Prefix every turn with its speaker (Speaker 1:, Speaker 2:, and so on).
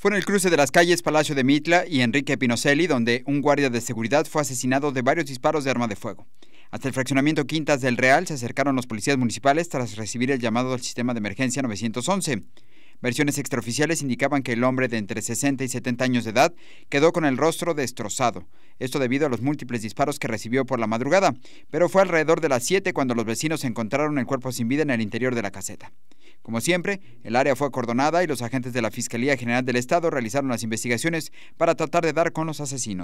Speaker 1: Fue en el cruce de las calles Palacio de Mitla y Enrique Pinocelli donde un guardia de seguridad fue asesinado de varios disparos de arma de fuego. Hasta el fraccionamiento Quintas del Real se acercaron los policías municipales tras recibir el llamado al sistema de emergencia 911. Versiones extraoficiales indicaban que el hombre de entre 60 y 70 años de edad quedó con el rostro destrozado, esto debido a los múltiples disparos que recibió por la madrugada, pero fue alrededor de las 7 cuando los vecinos encontraron el cuerpo sin vida en el interior de la caseta. Como siempre, el área fue acordonada y los agentes de la Fiscalía General del Estado realizaron las investigaciones para tratar de dar con los asesinos.